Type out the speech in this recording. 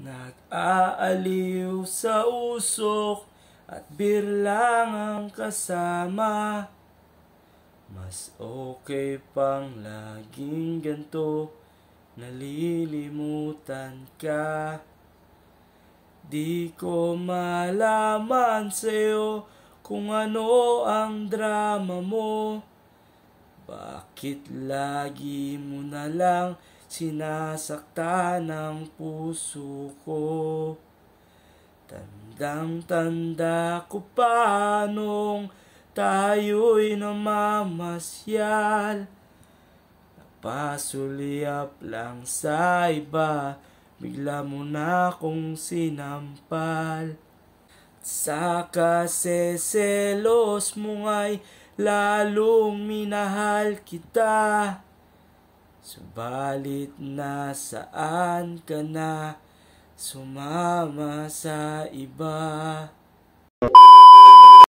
Nag-aaliw sa usok at birlang ang kasama Mas okay pang laging ganto Nalilimutan ka Di ko malaman sa'yo kung ano ang drama mo Bakit lagi mo na lang sinasaktan ng puso ko. Tandang-tanda ko pa nung tayo'y namamasyal. Napasulyap lang sa iba, bigla mo na akong sinampal. At sa kaseselos mo ay lalong minahal kita. Subalit nasaan ka na sumama sa iba